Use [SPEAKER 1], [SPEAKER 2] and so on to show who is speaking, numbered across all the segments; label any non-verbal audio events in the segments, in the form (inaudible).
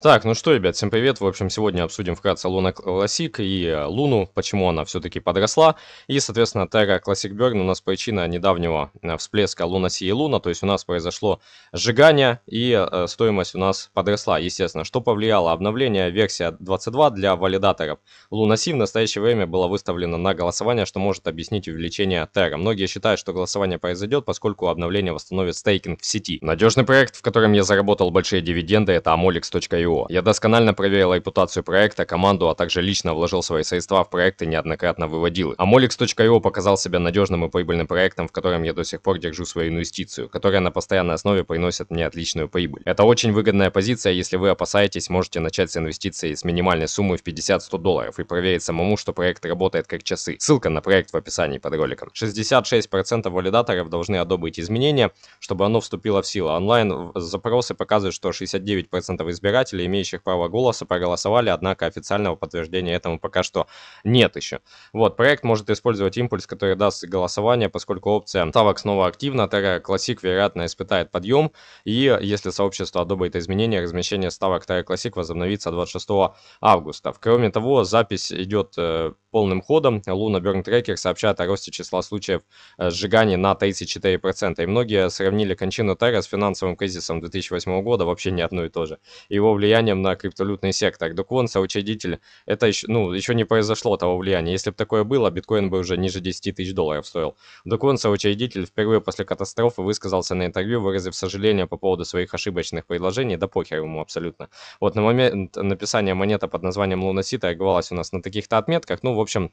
[SPEAKER 1] Так, ну что, ребят, всем привет. В общем, сегодня обсудим вкратце Луна Классик и э, Луну, почему она все-таки подросла. И, соответственно, Terra Classic Burn у нас причина недавнего э, всплеска Луна Си и Луна, то есть у нас произошло сжигание и э, стоимость у нас подросла, естественно. Что повлияло? Обновление версия 22 для валидаторов. Луна Си в настоящее время было выставлено на голосование, что может объяснить увеличение Terra. Многие считают, что голосование произойдет, поскольку обновление восстановит стейкинг в сети. Надежный проект, в котором я заработал большие дивиденды, это amolex.io ИО. Я досконально проверил репутацию проекта, команду, а также лично вложил свои средства в проект и неоднократно выводил их. А Amolix.io показал себя надежным и прибыльным проектом, в котором я до сих пор держу свою инвестицию, которая на постоянной основе приносит мне отличную прибыль. Это очень выгодная позиция, если вы опасаетесь, можете начать с инвестиций с минимальной суммы в 50-100 долларов и проверить самому, что проект работает как часы. Ссылка на проект в описании под роликом. 66% валидаторов должны одобрить изменения, чтобы оно вступило в силу. Онлайн запросы показывают, что 69% избирателей слушателей, имеющих право голоса, проголосовали, однако официального подтверждения этому пока что нет еще. Вот, проект может использовать импульс, который даст голосование, поскольку опция ставок снова активна, Terra Classic, вероятно, испытает подъем, и если сообщество одобрит изменения, размещение ставок Terra Classic возобновится 26 августа. Кроме того, запись идет э, полным ходом. Луна Burn Tracker сообщает о росте числа случаев э, сжигания на 34%, и многие сравнили кончину Terra с финансовым кризисом 2008 года, вообще не одно и то же. Его влияние влиянием на криптовалютный сектор. Дукон, соучредитель, это еще, ну, еще не произошло того влияния. Если бы такое было, биткоин бы уже ниже 10 тысяч долларов стоил. Дукон, соучредитель, впервые после катастрофы высказался на интервью, выразив сожаление по поводу своих ошибочных предложений, да похер ему абсолютно. Вот на момент написания монета под названием Луна Си торговалась у нас на таких-то отметках, ну, в общем,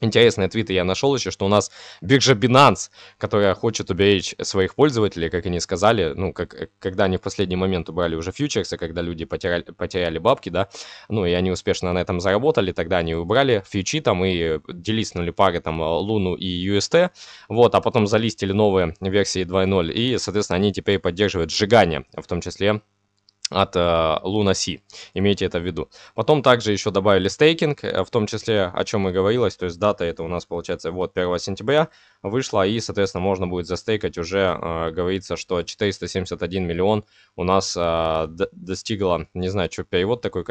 [SPEAKER 1] Интересные твиты я нашел еще, что у нас биржа Binance, которая хочет уберечь своих пользователей, как они сказали, ну, как, когда они в последний момент убрали уже фьючерсы, когда люди потеряли, потеряли бабки, да, ну, и они успешно на этом заработали, тогда они убрали фьючи там и делистнули пары там Луну и UST, вот, а потом залистили новые версии 2.0, и, соответственно, они теперь поддерживают сжигание, в том числе от Луна э, Си. Имейте это в виду. Потом также еще добавили стейкинг, э, в том числе, о чем и говорилось, то есть дата это у нас получается вот 1 сентября, вышла, и, соответственно, можно будет застейкать уже, э, говорится, что 471 миллион у нас э, достигло, не знаю, что перевод такой,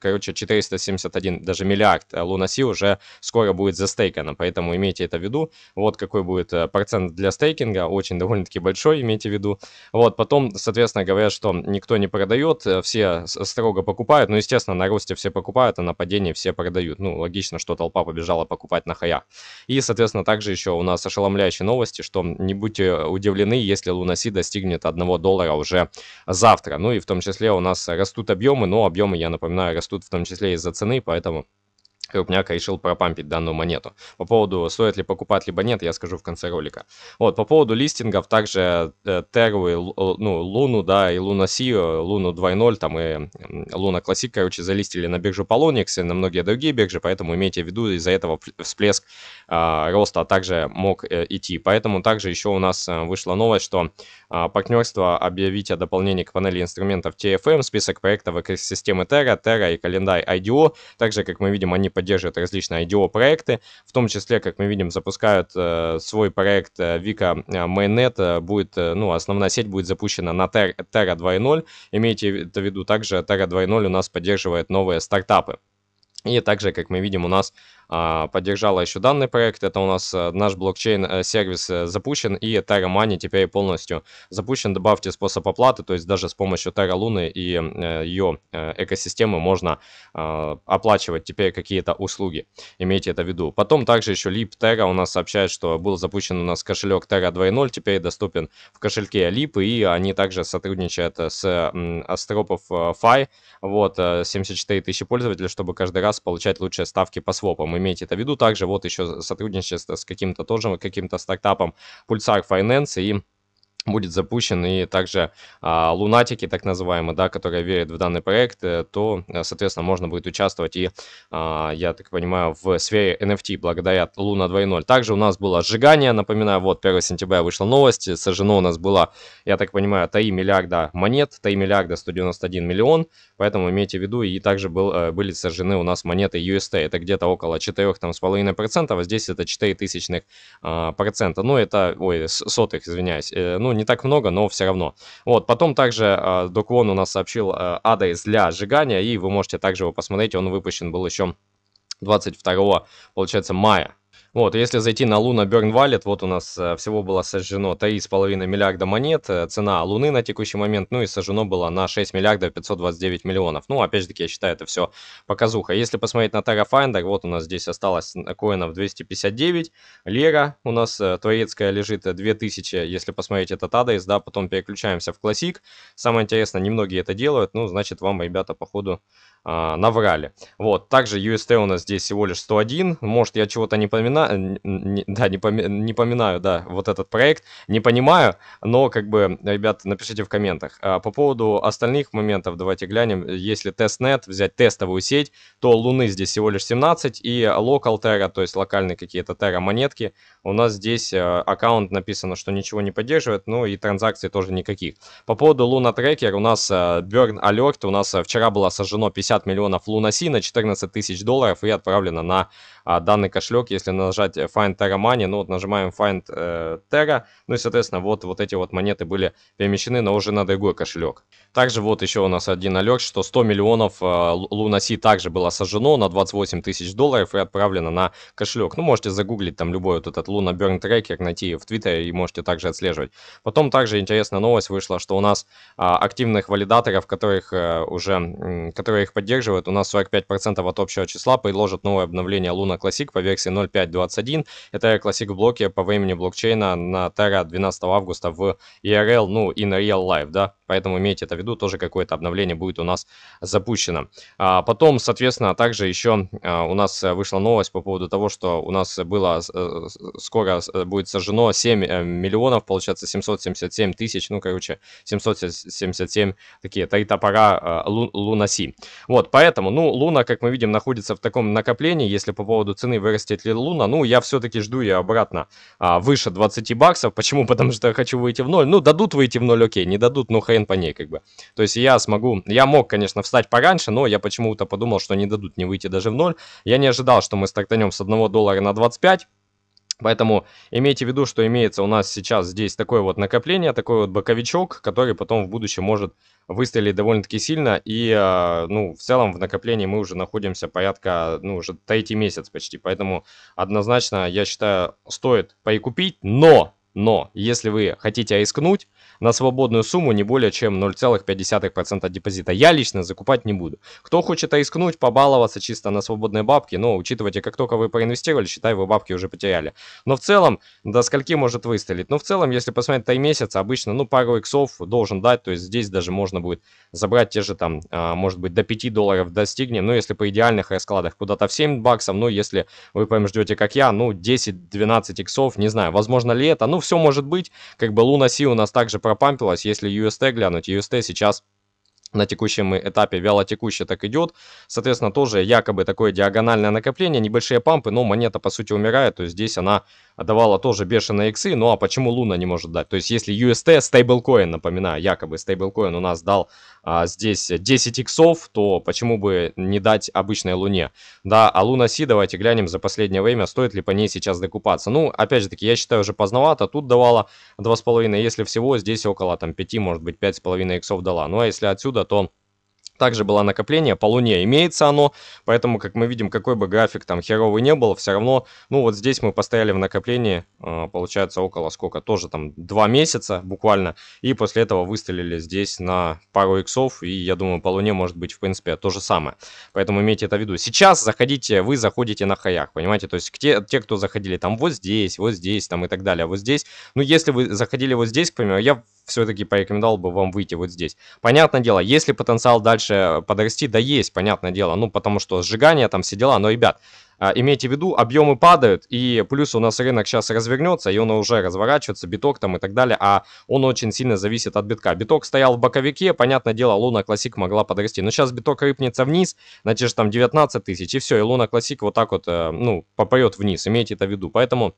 [SPEAKER 1] короче, 471, даже миллиард э, Лунаси уже скоро будет застейкано, поэтому имейте это в виду, вот какой будет э, процент для стейкинга, очень довольно-таки большой, имейте в виду, вот, потом, соответственно, говорят, что никто не продает, э, все строго покупают, ну, естественно, на росте все покупают, а на падении все продают, ну, логично, что толпа побежала покупать на хаях, и, соответственно, также еще у нас ошеломляющие новости, что не будьте удивлены, если Лунаси достигнет 1 доллара уже завтра. Ну и в том числе у нас растут объемы, но объемы, я напоминаю, растут в том числе из-за цены, поэтому крупняк решил пропампить данную монету. По поводу, стоит ли покупать либо нет, я скажу в конце ролика. Вот, по поводу листингов, также э, Теру и э, ну, Луну, да, и Луна Си, Луну 2.0, там и Луна Классик, короче, залистили на биржу Polonix и на многие другие биржи, поэтому имейте в виду, из-за этого всплеск э, роста также мог э, идти. Поэтому также еще у нас э, вышла новость, что э, партнерство объявить о дополнении к панели инструментов TFM, список проектов экосистемы Terra, Terra и календарь IDO. Также, как мы видим, они поддерживают различные IDO-проекты, в том числе, как мы видим, запускают э, свой проект э, Vika э, Mainnet, э, будет, э, ну, основная сеть будет запущена на Terra 2.0, имейте это в виду, также Terra 2.0 у нас поддерживает новые стартапы. И также, как мы видим, у нас а, поддержала еще данный проект. Это у нас э, наш блокчейн-сервис э, э, запущен, и Terra Money теперь полностью запущен. Добавьте способ оплаты, то есть даже с помощью Terra Луны и ее экосистемы можно оплачивать теперь какие-то услуги. Имейте это в виду. Потом также еще Leap Terra у нас сообщает, что был запущен у нас кошелек Terra 2.0, теперь доступен в кошельке Leap, и они также сотрудничают с Астропов Fi, вот, 74 тысячи пользователей, чтобы каждый раз получать лучшие ставки по свопам имейте это в виду. Также вот еще сотрудничество с каким-то тоже, каким-то стартапом Pulsar Finance и будет запущен и также а, лунатики, так называемые, да, которые верят в данный проект, э, то, э, соответственно, можно будет участвовать и, а, я так понимаю, в сфере NFT благодаря Луна 2.0. Также у нас было сжигание, напоминаю, вот 1 сентября вышла новость, сожжено у нас было, я так понимаю, 3 миллиарда монет, 3 миллиарда 191 миллион, поэтому имейте в виду, и также был, э, были сожжены у нас монеты UST, это где-то около 4,5%, а здесь это 4 тысячных а, процента, ну это, ой, сотых, извиняюсь, ну ну, не так много, но все равно. Вот, потом также э, а, Доклон у нас сообщил э, адрес для сжигания, и вы можете также его посмотреть, он выпущен был еще 22, получается, мая. Вот, если зайти на Луна Burn Wallet, вот у нас э, всего было сожжено 3,5 миллиарда монет, э, цена Луны на текущий момент, ну и сожжено было на 6 миллиардов 529 миллионов. Ну, опять же таки, я считаю, это все показуха. Если посмотреть на TerraFinder, вот у нас здесь осталось коинов 259, Лера у нас э, турецкая лежит 2000, если посмотреть этот адрес, да, потом переключаемся в классик. Самое интересное, немногие это делают, ну, значит, вам, ребята, походу, а, наврали. Вот, также UST у нас здесь всего лишь 101. Может, я чего-то не поминаю, да, не, поми, не поминаю, да, вот этот проект, не понимаю, но, как бы, ребят, напишите в комментах. А, по поводу остальных моментов давайте глянем. Если тестнет, взять тестовую сеть, то Луны здесь всего лишь 17, и Local Terra, то есть локальные какие-то Terra монетки, у нас здесь а, аккаунт написано, что ничего не поддерживает, ну и транзакций тоже никаких. По поводу Луна Трекер у нас а, Burn Alert, у нас а, вчера было сожжено 50 50 миллионов Лунаси на 14 тысяч долларов и отправлено на а, данный кошелек. Если нажать э, Find Terra Money, ну вот нажимаем Find э, Terra, ну и соответственно вот, вот эти вот монеты были перемещены, но уже на другой кошелек. Также вот еще у нас один алерт, что 100 миллионов э, Лунаси также было сожжено на 28 тысяч долларов и отправлено на кошелек. Ну можете загуглить там любой вот этот Луна Burn Tracker, найти в Твиттере и можете также отслеживать. Потом также интересная новость вышла, что у нас а, активных валидаторов, которых а, уже, которые их поддерживают. У нас 45% от общего числа предложат новое обновление Luna Classic по версии 0.5.21. Это Classic в блоке по времени блокчейна на Terra 12 августа в ERL, ну и на Real Life, да. Поэтому имейте это в виду, тоже какое-то обновление будет у нас запущено. А потом, соответственно, также еще а, у нас вышла новость по поводу того, что у нас было э, скоро будет сожжено 7 э, миллионов, получается 777 тысяч, ну, короче, 777 такие три топора э, лу, Лунаси. Вот, поэтому, ну, Луна, как мы видим, находится в таком накоплении, если по поводу цены вырастет ли Луна, ну, я все-таки жду ее обратно а, выше 20 баксов. Почему? (laughs) Потому что я хочу выйти в ноль. Ну, дадут выйти в ноль, окей, не дадут, ну, хрен хрен по ней, как бы. То есть я смогу, я мог, конечно, встать пораньше, но я почему-то подумал, что не дадут не выйти даже в ноль. Я не ожидал, что мы стартанем с 1 доллара на 25. Поэтому имейте в виду, что имеется у нас сейчас здесь такое вот накопление, такой вот боковичок, который потом в будущем может выстрелить довольно-таки сильно. И, э, ну, в целом в накоплении мы уже находимся порядка, ну, уже третий месяц почти. Поэтому однозначно, я считаю, стоит поикупить, но но если вы хотите рискнуть, на свободную сумму не более чем 0,5% депозита. Я лично закупать не буду. Кто хочет рискнуть, побаловаться чисто на свободные бабки, но учитывайте, как только вы проинвестировали, считай, вы бабки уже потеряли. Но в целом, до скольки может выстрелить? Но в целом, если посмотреть тай месяц, обычно, ну, пару иксов должен дать, то есть здесь даже можно будет забрать те же там, а, может быть, до 5 долларов достигнем, ну, если по идеальных раскладах куда-то в 7 баксов, ну, если вы прям ждете, как я, ну, 10-12 иксов, не знаю, возможно ли это, ну, все может быть. Как бы Луна Си у нас также пропампилась, если UST глянуть. UST сейчас на текущем этапе вяло текущий так идет. Соответственно, тоже якобы такое диагональное накопление, небольшие пампы, но монета по сути умирает, то есть здесь она давала тоже бешеные иксы. Ну а почему Луна не может дать? То есть если UST, стейблкоин, напоминаю, якобы стейблкоин у нас дал а, здесь 10 иксов, то почему бы не дать обычной Луне? Да, а Луна Си, давайте глянем за последнее время, стоит ли по ней сейчас докупаться. Ну, опять же таки, я считаю уже поздновато, тут давала 2,5, если всего, здесь около там 5, может быть 5,5 иксов дала. Ну а если отсюда, то также было накопление по Луне. Имеется оно, поэтому, как мы видим, какой бы график там херовый не был, все равно, ну вот здесь мы постояли в накоплении, а, получается, около сколько, тоже там два месяца буквально, и после этого выстрелили здесь на пару иксов, и я думаю, по Луне может быть, в принципе, то же самое. Поэтому имейте это в виду. Сейчас заходите, вы заходите на хаях, понимаете, то есть те, те, кто заходили там вот здесь, вот здесь, там и так далее, вот здесь, ну если вы заходили вот здесь, к примеру, я все-таки порекомендовал бы вам выйти вот здесь. Понятное дело, если потенциал дальше дальше подрасти, да есть, понятное дело, ну, потому что сжигание там все дела, но, ребят, а, имейте в виду, объемы падают, и плюс у нас рынок сейчас развернется, и он уже разворачивается, биток там и так далее, а он очень сильно зависит от битка. Биток стоял в боковике, понятное дело, Луна Классик могла подрасти, но сейчас биток рыпнется вниз, значит те там 19 тысяч, и все, и Луна Классик вот так вот, э, ну, попоет вниз, имейте это в виду, поэтому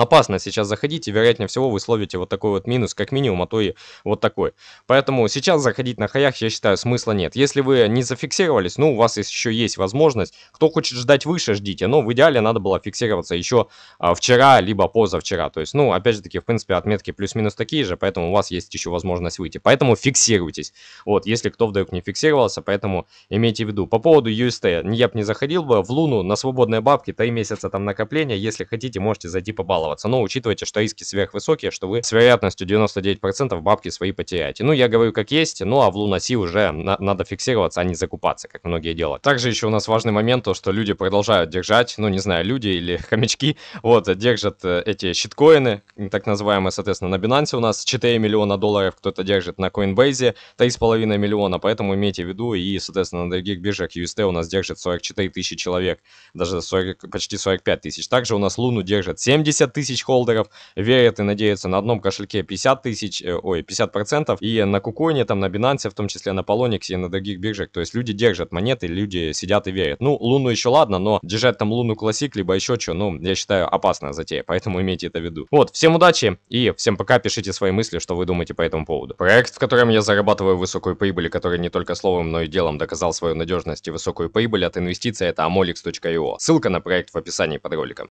[SPEAKER 1] опасно сейчас заходить, и вероятнее всего вы словите вот такой вот минус, как минимум, а то и вот такой. Поэтому сейчас заходить на хаях, я считаю, смысла нет. Если вы не зафиксировались, ну, у вас еще есть возможность. Кто хочет ждать выше, ждите. Но в идеале надо было фиксироваться еще а, вчера, либо позавчера. То есть, ну, опять же таки, в принципе, отметки плюс-минус такие же, поэтому у вас есть еще возможность выйти. Поэтому фиксируйтесь. Вот, если кто вдруг не фиксировался, поэтому имейте в виду. По поводу UST, я бы не заходил бы в Луну на свободные бабки, 3 месяца там накопления. Если хотите, можете зайти побаловать жаловаться. Но учитывайте, что риски сверхвысокие, что вы с вероятностью 99% бабки свои потеряете. Ну, я говорю как есть, ну а в Лунаси уже на надо фиксироваться, а не закупаться, как многие делают. Также еще у нас важный момент, то что люди продолжают держать, ну не знаю, люди или (laughs) хомячки, вот, держат э, эти щиткоины, так называемые, соответственно, на Binance у нас 4 миллиона долларов кто-то держит, на Coinbase 3,5 миллиона, поэтому имейте в виду, и, соответственно, на других биржах UST у нас держит 44 тысячи человек, даже 40, почти 45 тысяч. Также у нас Луну держит 70 50 тысяч холдеров, верят и надеются на одном кошельке 50 тысяч, э, ой, 50 процентов, и на Кукоине, там, на Binance, в том числе на Polonix и на других биржах. То есть люди держат монеты, люди сидят и верят. Ну, Луну еще ладно, но держать там Луну Классик, либо еще что, ну, я считаю, опасная затея, поэтому имейте это в виду. Вот, всем удачи и всем пока, пишите свои мысли, что вы думаете по этому поводу. Проект, в котором я зарабатываю высокую прибыль, который не только словом, но и делом доказал свою надежность и высокую прибыль от инвестиций, это amolix.io Ссылка на проект в описании под роликом.